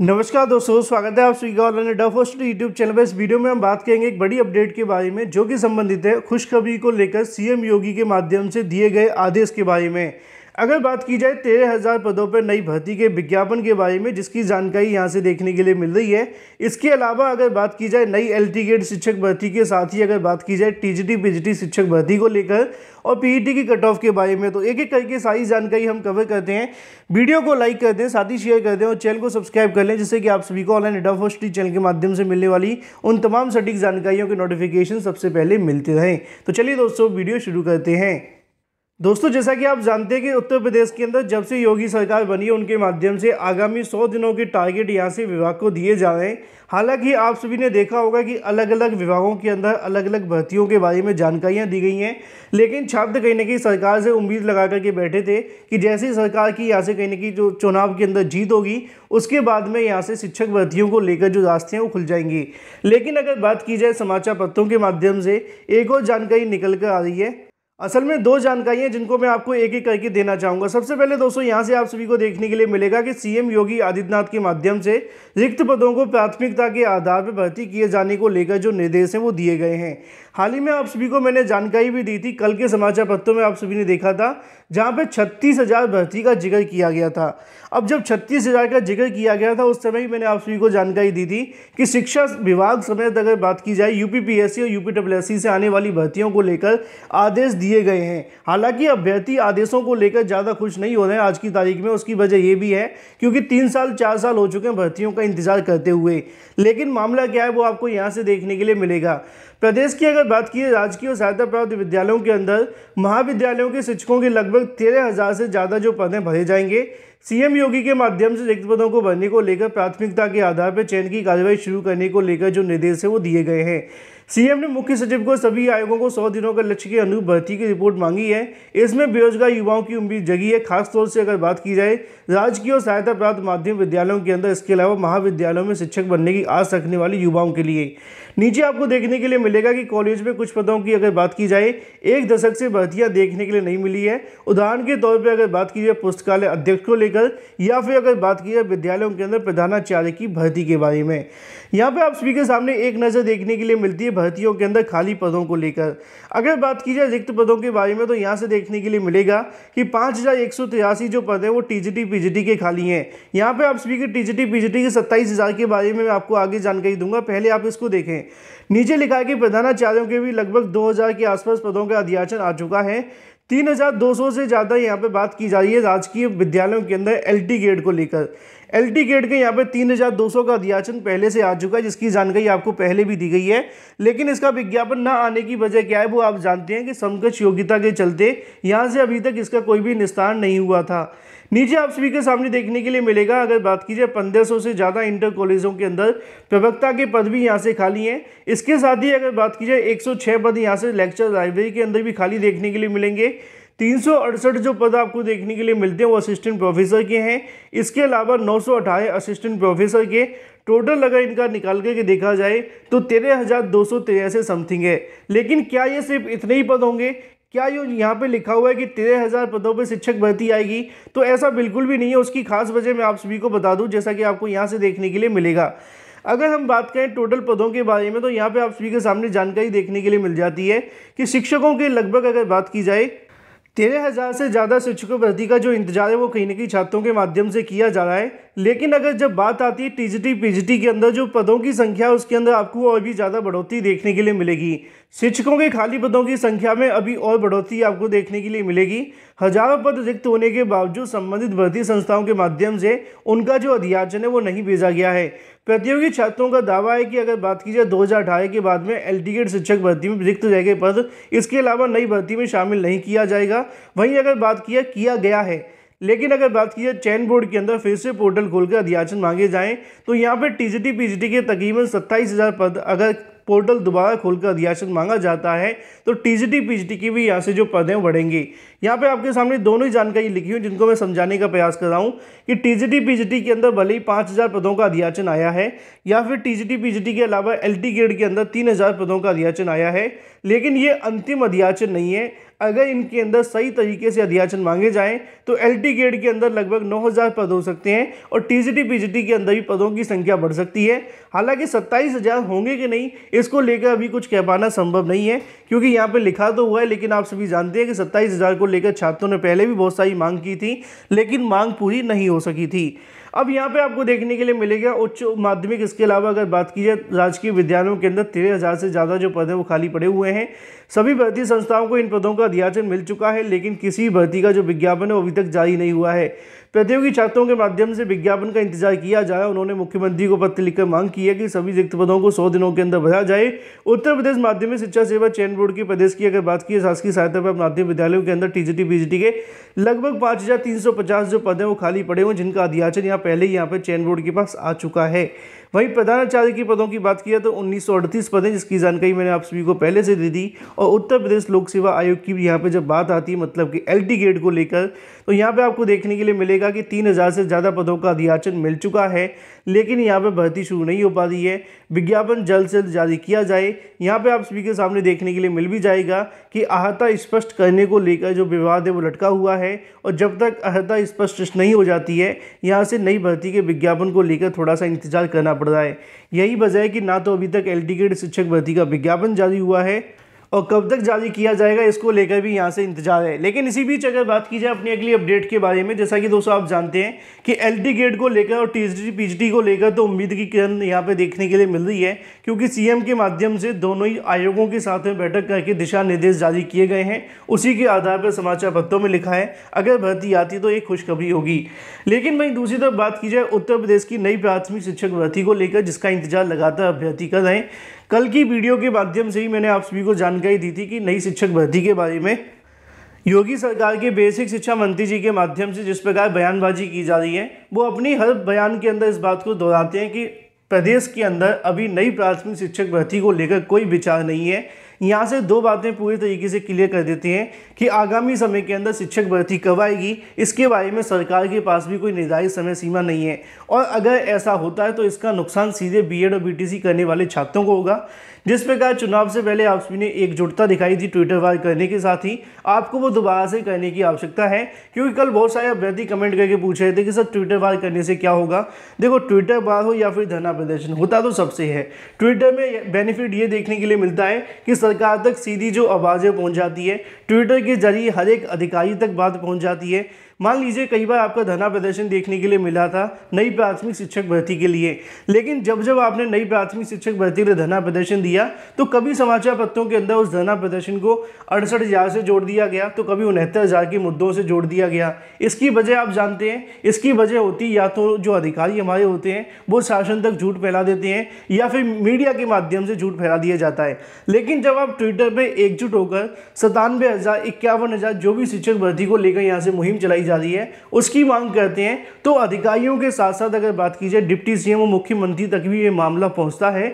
नमस्कार दोस्तों स्वागत है आप ऑनलाइन और डफोस्ट यूट्यूब चैनल पर इस वीडियो में हम बात करेंगे एक बड़ी अपडेट के बारे में जो कि संबंधित है खुशखबरी को लेकर सीएम योगी के माध्यम से दिए गए आदेश के बारे में अगर बात की जाए तेरह हज़ार पदों पर नई भर्ती के विज्ञापन के बारे में जिसकी जानकारी यहाँ से देखने के लिए मिल रही है इसके अलावा अगर बात की जाए नई एल टी गेट शिक्षक भर्ती के साथ ही अगर बात की जाए टी पीजीटी शिक्षक भर्ती को लेकर और पीईटी e की कट ऑफ के बारे में तो एक एक करके सारी जानकारी हम कवर करते हैं वीडियो को लाइक कर दें साथ ही शेयर कर दें और चैनल को सब्सक्राइब कर लें जिससे कि आप सभी को ऑनलाइन डेटा फोस्टी चैनल के माध्यम से मिलने वाली उन तमाम सटीक जानकारियों के नोटिफिकेशन सबसे पहले मिलते रहें तो चलिए दोस्तों वीडियो शुरू करते हैं दोस्तों जैसा कि आप जानते हैं कि उत्तर प्रदेश के अंदर जब से योगी सरकार बनी है उनके माध्यम से आगामी सौ दिनों के टारगेट यहाँ से विभाग को दिए जा रहे हैं हालांकि आप सभी ने देखा होगा कि अलग अलग विभागों के अंदर अलग अलग भर्तियों के बारे में जानकारियाँ दी गई हैं लेकिन छात्र कहीं ना कहीं सरकार से उम्मीद लगा करके बैठे थे कि जैसे ही सरकार की यहाँ से कहीं ना कहीं जो चुनाव के अंदर जीत होगी उसके बाद में यहाँ से शिक्षक भर्तियों को लेकर जो रास्ते हैं वो खुल जाएंगी लेकिन अगर बात की जाए समाचार पत्रों के माध्यम से एक और जानकारी निकल कर आ रही है असल में दो जानकारियां जिनको मैं आपको एक एक करके देना चाहूँगा सबसे पहले दोस्तों यहाँ से आप सभी को देखने के लिए मिलेगा कि सीएम योगी आदित्यनाथ के माध्यम से रिक्त पदों को प्राथमिकता के आधार पर भर्ती किए जाने को लेकर जो निर्देश हैं वो दिए गए हैं हाल ही में आप सभी को मैंने जानकारी भी दी थी कल के समाचार पत्रों में आप सभी ने देखा था जहाँ पे छत्तीस हज़ार भर्ती का जिक्र किया गया था अब जब छत्तीस हज़ार का जिक्र किया गया था उस समय ही मैंने आप सभी को जानकारी दी थी कि शिक्षा विभाग समेत अगर बात की जाए यू और यू पी से आने वाली भर्तियों को लेकर आदेश दिए गए हैं हालांकि अभ्यर्थी आदेशों को लेकर ज़्यादा खुश नहीं हो रहे हैं आज की तारीख में उसकी वजह ये भी है क्योंकि तीन साल चार साल हो चुके हैं भर्तियों का इंतज़ार करते हुए लेकिन मामला क्या है वो आपको यहाँ से देखने के लिए मिलेगा प्रदेश की अगर बात की राजकीय और सहायता प्राप्त विद्यालयों के अंदर महाविद्यालयों के शिक्षकों के लगभग तेरह हज़ार से ज़्यादा जो पदें भरे जाएंगे सीएम योगी के माध्यम से रिक्त पदों को भरने को लेकर प्राथमिकता के आधार पर चयन की कार्यवाही शुरू करने को लेकर जो निर्देश है वो दिए गए हैं सीएम ने मुख्य सचिव को सभी आयोगों को सौ दिनों के लक्ष्य के अनुरूप भर्ती की रिपोर्ट मांगी है इसमें बेरोजगार युवाओं की उम्मीद जगी है खासतौर से अगर बात की जाए राजकीय और सहायता प्राप्त माध्यमिक विद्यालयों के अंदर इसके अलावा महाविद्यालयों में शिक्षक बनने की आस रखने वाले युवाओं के लिए नीचे आपको देखने के लिए मिलेगा कि कॉलेज में कुछ पदों की अगर बात की जाए एक दशक से भर्तियाँ देखने के लिए नहीं मिली है उदाहरण के तौर पर अगर बात की जाए पुस्तकालय अध्यक्ष को लेकर या फिर अगर बात की जाए विद्यालयों के अंदर प्रधानाचार्य की भर्ती के बारे में यहाँ पर आप सभी के सामने एक नज़र देखने के लिए मिलती है भर्तियों के अंदर खाली पदों को लेकर अगर बात की जाए रिक्त पदों के बारे में तो यहाँ से देखने के लिए मिलेगा कि पाँच हज़ार एक सौ तिरासी जो पद हैं वो टीजीटी पीजीटी के खाली हैं यहाँ पे आप सभी के टीजीटी पीजीटी के सत्ताईस हज़ार के बारे में मैं आपको आगे जानकारी दूंगा पहले आप इसको देखें नीचे लिखा है कि प्रधानाचार्यों के भी लगभग 2000 के आसपास पदों का अध्याचन आ चुका है तीन हज़ार दो सौ से ज़्यादा यहाँ पे बात की जा रही है राजकीय विद्यालयों के अंदर एल टी ग्रेड को लेकर एल टी गेट के यहाँ पे 3200 का अध्याचन पहले से आ चुका है जिसकी जानकारी आपको पहले भी दी गई है लेकिन इसका विज्ञापन ना आने की वजह क्या है वो आप जानते हैं कि समकक्ष योग्यता के चलते यहाँ से अभी तक इसका कोई भी निस्तार नहीं हुआ था नीचे आप सभी के सामने देखने के लिए मिलेगा अगर बात कीजिए सौ से ज़्यादा इंटर कॉलेजों के अंदर प्रवक्ता के पद भी यहाँ से खाली हैं इसके साथ ही अगर बात की जाए छः पद यहाँ से लेक्चर लाइब्रेरी के अंदर भी खाली देखने के लिए मिलेंगे तीन जो पद आपको देखने के लिए मिलते हैं वो असिस्टेंट प्रोफेसर के हैं इसके अलावा नौ असिस्टेंट प्रोफेसर के टोटल अगर इनका निकाल करके देखा जाए तो तेरह हज़ार दो सौ से समथिंग है लेकिन क्या ये सिर्फ इतने ही पद होंगे क्या ये यहाँ पे लिखा हुआ है कि तेरह हज़ार पदों पर शिक्षक भर्ती आएगी तो ऐसा बिल्कुल भी नहीं है उसकी खास वजह मैं आप सभी को बता दूँ जैसा कि आपको यहाँ से देखने के लिए मिलेगा अगर हम बात करें टोटल पदों के बारे में तो यहाँ पे आप सभी के सामने जानकारी देखने के लिए मिल जाती है कि शिक्षकों के लगभग अगर बात की जाए तेरह हज़ार से ज़्यादा शिक्षकों भर्ती का जो इंतजार है वो कहीं ना कहीं छात्रों के माध्यम से किया जा रहा है लेकिन अगर जब बात आती है टीजीटी पीजीटी के अंदर जो पदों की संख्या उसके अंदर आपको और भी ज़्यादा बढ़ोतरी देखने के लिए मिलेगी शिक्षकों के खाली पदों की संख्या में अभी और बढ़ोतरी आपको देखने के लिए मिलेगी हजारों पद रिक्त होने के बावजूद संबंधित भर्ती संस्थाओं के माध्यम से उनका जो अध्याचन है वो नहीं भेजा गया है प्रतियोगी छात्रों का दावा है कि अगर बात की जाए दो के बाद में एल शिक्षक भर्ती में रिक्त रह गए पद इसके अलावा नई भर्ती में शामिल नहीं किया जाएगा वहीं अगर बात किया किया गया है लेकिन अगर बात की जाए चैन बोर्ड के अंदर फिर से पोर्टल खोलकर अध्याचन मांगे जाए तो यहाँ पर जी टी के तकरीबन सत्ताईस हज़ार पद अगर पोर्टल दोबारा खोलकर अध्याचन मांगा जाता है तो टी जी टी की भी यहाँ से जो पदें बढ़ेंगे यहाँ पे आपके सामने दोनों ही जानकारी लिखी हुई जिनको मैं समझाने का प्रयास कर रहा हूँ कि टीजीटी पीजीटी के अंदर भले ही पाँच हज़ार पदों का अध्याचन आया है या फिर टीजीटी पीजीटी के अलावा एलटी ग्रेड के अंदर तीन हज़ार पदों का अध्याचन आया है लेकिन ये अंतिम अध्याचन नहीं है अगर इनके अंदर सही तरीके से अध्याचन मांगे जाएँ तो एल ग्रेड के अंदर लगभग हज़ार पद हो सकते हैं और जी टी के अंदर भी पदों की संख्या बढ़ सकती है हालांकि सत्ताईस होंगे कि नहीं इसको लेकर अभी कुछ कह पाना संभव नहीं है क्योंकि यहाँ पर लिखा तो हुआ है लेकिन आप सभी जानते हैं कि सत्ताईस हज़ार को लेकर छात्रों ने पहले भी बहुत सारी मांग की थी लेकिन मांग पूरी नहीं हो सकी थी अब यहाँ पे आपको देखने के लिए मिलेगा उच्च माध्यमिक इसके अलावा अगर बात की जाए राजकीय विद्यालयों के अंदर तेरह हज़ार से ज़्यादा जो पद हैं वो खाली पड़े हुए हैं सभी भर्ती संस्थाओं को इन पदों का अध्याचन मिल चुका है लेकिन किसी भर्ती का जो विज्ञापन है वो अभी तक जारी नहीं हुआ है प्रतियोगी छात्रों के माध्यम से विज्ञापन का इंतजार किया जाए उन्होंने मुख्यमंत्री को पत्र लिखकर मांग की है कि सभी रिक्त पदों को सौ दिनों के अंदर भरा जाए उत्तर प्रदेश माध्यमिक शिक्षा सेवा चयन बोर्ड की प्रदेश की अगर बात की शासकीय सहायता पर माध्यमिक विद्यालयों के अंदर टीजीटी बीजीटी के लगभग पाँच जो पद हैं वो खाली पड़े हुए जिनका अध्याचन यहाँ पहले ही यहाँ पर चयन बोर्ड के पास आ चुका है वहीं प्रधानाचार्य के पदों की बात किया तो उन्नीस पदें जिसकी जानकारी मैंने आप सभी को पहले से दे दी और उत्तर प्रदेश लोक सेवा आयोग की भी यहाँ पर जब बात आती है मतलब कि एल गेट को लेकर तो यहाँ पे आपको देखने के लिए मिलेगा कि तीन हज़ार से ज़्यादा पदों का अधियाचन मिल चुका है लेकिन यहाँ पे भर्ती शुरू नहीं हो पा रही है विज्ञापन जल्द से जल्द जारी किया जाए यहाँ पे आप सभी के सामने देखने के लिए मिल भी जाएगा कि अहता स्पष्ट करने को लेकर जो विवाद है वो लटका हुआ है और जब तक अहता स्पष्ट नहीं हो जाती है यहाँ से नई भर्ती के विज्ञापन को लेकर थोड़ा सा इंतजार करना पड़ रहा है यही वजह है कि ना तो अभी तक एल शिक्षक भर्ती का विज्ञापन जारी हुआ है और कब तक जारी किया जाएगा इसको लेकर भी यहाँ से इंतजार है लेकिन इसी बीच अगर बात की जाए अपनी अगली अपडेट के बारे में जैसा कि दोस्तों आप जानते हैं कि एल गेट को लेकर और टी पीजीटी को लेकर तो उम्मीद की किरण यहाँ पे देखने के लिए मिल रही है क्योंकि सीएम के माध्यम से दोनों ही आयोगों के साथ में बैठक करके दिशा निर्देश जारी किए गए हैं उसी के आधार पर समाचार पत्रों में लिखा है अगर भर्ती आती तो एक खुशखबरी होगी लेकिन वहीं दूसरी तरफ बात की जाए उत्तर प्रदेश की नई प्राथमिक शिक्षक भर्ती को लेकर जिसका इंतजार लगातार अभ्यर्थी कर रहे हैं कल की वीडियो के माध्यम से ही मैंने आप सभी को जानकारी दी थी कि नई शिक्षक भर्ती के बारे में योगी सरकार के बेसिक शिक्षा मंत्री जी के माध्यम से जिस प्रकार बयानबाजी की जा रही है वो अपनी हर बयान के अंदर इस बात को दोहराते हैं कि प्रदेश के अंदर अभी नई प्राथमिक शिक्षक भर्ती को लेकर कोई विचार नहीं है यहाँ से दो बातें पूरी तरीके से क्लियर कर देती हैं कि आगामी समय के अंदर शिक्षक भर्ती कब आएगी इसके बारे में सरकार के पास भी कोई निर्धारित समय सीमा नहीं है और अगर ऐसा होता है तो इसका नुकसान सीधे बीएड और बीटीसी करने वाले छात्रों को होगा जिस प्रकार चुनाव से पहले आप सभी ने एकजुटता दिखाई थी ट्विटर वार करने के साथ ही आपको वो दोबारा से करने की आवश्यकता है क्योंकि कल बहुत सारे अभ्यर्थी कमेंट करके पूछ रहे थे कि सर ट्विटर वार करने से क्या होगा देखो ट्विटर वार हो या फिर धरना प्रदर्शन होता तो सबसे है ट्विटर में बेनिफिट ये देखने के लिए मिलता है कि सरकार तक सीधी जो आवाज़ें पहुंच जाती है ट्विटर के जरिए हर एक अधिकारी तक बात पहुंच जाती है मान लीजिए कई बार आपका धना प्रदर्शन देखने के लिए मिला था नई प्राथमिक शिक्षक भर्ती के लिए लेकिन जब जब आपने नई प्राथमिक शिक्षक भर्ती के लिए धना प्रदर्शन दिया तो कभी समाचार पत्रों के अंदर उस धना प्रदर्शन को अड़सठ हज़ार से जोड़ दिया गया तो कभी उनहत्तर हज़ार के मुद्दों से जोड़ दिया गया इसकी वजह आप जानते हैं इसकी वजह होती या तो जो अधिकारी हमारे होते हैं वो शासन तक झूठ फैला देते हैं या फिर मीडिया के माध्यम से झूठ फैला दिया जाता है लेकिन जब आप ट्विटर पर एकजुट होकर सतानवे हज़ार इक्यावन हज़ार जो भी शिक्षक भर्ती को लेकर यहाँ से मुहिम चलाई जा रही है उसकी मांग करते हैं तो अधिकारियों के साथ साथ अगर बात की जाए डिप्टी सीएम और मुख्यमंत्री तक भी ये मामला पहुंचता है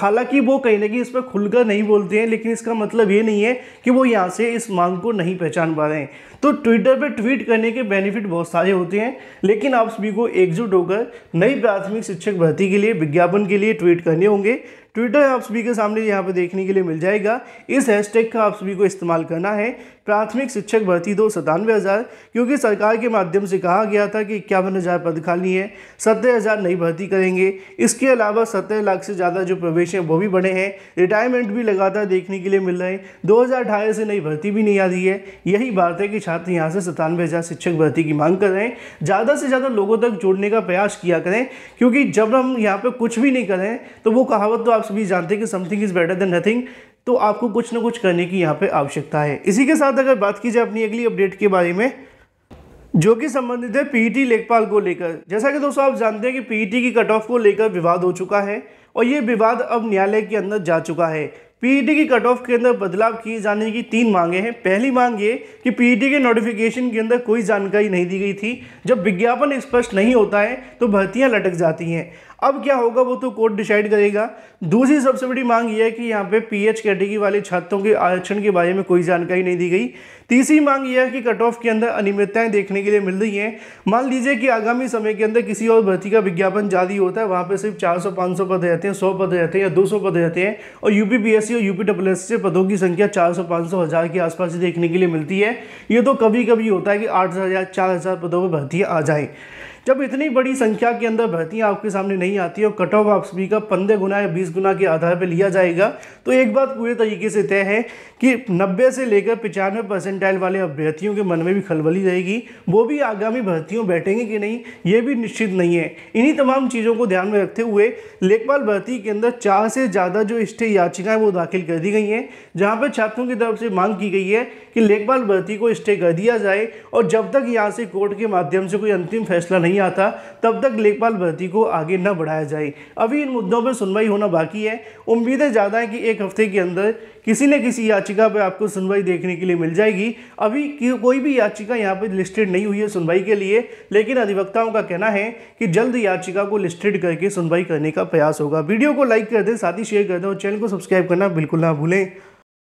हालांकि वो कहीं ना कहीं इस पर खुलकर नहीं बोलते हैं लेकिन इसका मतलब ये नहीं है कि वो यहाँ से इस मांग को नहीं पहचान पा रहे हैं तो ट्विटर पर ट्वीट करने के बेनिफिट बहुत सारे होते हैं लेकिन आप सभी को एकजुट होकर नई प्राथमिक शिक्षक भर्ती के लिए विज्ञापन के लिए ट्वीट करने होंगे ट्विटर आप सभी के सामने यहाँ पर देखने के लिए मिल जाएगा इस हैशटैग का आप सभी को इस्तेमाल करना है प्राथमिक शिक्षक भर्ती दो सतानवे हज़ार क्योंकि सरकार के माध्यम से कहा गया था कि इक्यावन हज़ार पद खाली है सत्तर हज़ार नई भर्ती करेंगे इसके अलावा सत्तर लाख से ज़्यादा जो प्रवेश हैं वो भी बढ़े हैं रिटायरमेंट भी लगातार देखने के लिए मिल रहे हैं दो से नई भर्ती भी नहीं आ रही है यही बात है कि छात्र यहाँ से सतानवे शिक्षक भर्ती की मांग कर रहे हैं ज़्यादा से ज़्यादा लोगों तक जोड़ने का प्रयास किया करें क्योंकि जब हम यहाँ पर कुछ भी नहीं करें तो वो कहावत तो आप सभी जानते हैं कि something is better than nothing तो आपको कुछ ना कुछ करने की यहाँ पे आवश्यकता है इसी के साथ अगर बात की जाए अपनी अगली अपडेट के बारे में जो कि संबंधित है पीईटी लेखपाल e को लेकर जैसा कि दोस्तों आप जानते हैं कि पीईटी e की कट ऑफ को लेकर विवाद हो चुका है और ये विवाद अब न्यायालय के अंदर जा चुका है पीईटी e की कट ऑफ के अंदर बदलाव किए जाने की तीन मांगे हैं पहली मांग ये कि पीईटी e के नोटिफिकेशन के अंदर कोई जानकारी नहीं दी गई थी जब विज्ञापन स्पष्ट नहीं होता है तो भर्तियां लटक जाती हैं अब क्या होगा वो तो कोर्ट डिसाइड करेगा दूसरी सबसे बड़ी मांग ये है कि यहाँ पे पीएच कैटेगरी वाले छात्रों के आरक्षण के बारे में कोई जानकारी नहीं दी गई तीसरी मांग यह है कि कट ऑफ के अंदर अनियमितताएं देखने के लिए मिल रही हैं मान लीजिए कि आगामी समय के अंदर किसी और भर्ती का विज्ञापन जारी होता है वहाँ पर सिर्फ चार सौ पद रहते हैं सौ पद रहते हैं या दो पद रहते हैं और यूपीपीएस एस और यूपी डब्ल्यू एस पदों की संख्या 400, 500, हज़ार के आसपास देखने के लिए मिलती है ये तो कभी कभी होता है कि आठ हज़ार चार हज़ार पदों पर भर्ती आ जाए जब इतनी बड़ी संख्या के अंदर भर्तियाँ आपके सामने नहीं आती और कट ऑफ आप का पंद्रह गुना या बीस गुना के आधार पर लिया जाएगा तो एक बात पूरे तरीके से तय है कि नब्बे से लेकर पचानवे परसेंटाइल वाले अभ्यर्थियों के मन में भी खलबली रहेगी वो भी आगामी भर्तियों बैठेंगे कि नहीं ये भी निश्चित नहीं है इन्हीं तमाम चीज़ों को ध्यान में रखते हुए लेखपाल भर्ती के अंदर चार से ज़्यादा जो स्टे याचिकाएं वो दाखिल कर दी गई हैं जहाँ पर छात्रों की तरफ से मांग की गई है कि लेखपाल भर्ती को स्टे कर दिया जाए और जब तक यहाँ से कोर्ट के माध्यम से कोई अंतिम फैसला नहीं नहीं आता तब तक लेखपाल भर्ती को आगे न बढ़ाया जाए अभी इन मुद्दों पर सुनवाई होना बाकी है उम्मीदें ज़्यादा हैं कि एक हफ्ते के अंदर किसी न किसी याचिका पर आपको सुनवाई देखने के लिए मिल जाएगी अभी कोई भी याचिका यहाँ पर लिस्टेड नहीं हुई है सुनवाई के लिए लेकिन अधिवक्ताओं का कहना है कि जल्द याचिका को लिस्टेड करके सुनवाई करने का प्रयास होगा वीडियो को लाइक कर दें साथ ही शेयर कर दें और चैनल को सब्सक्राइब करना बिल्कुल ना भूलें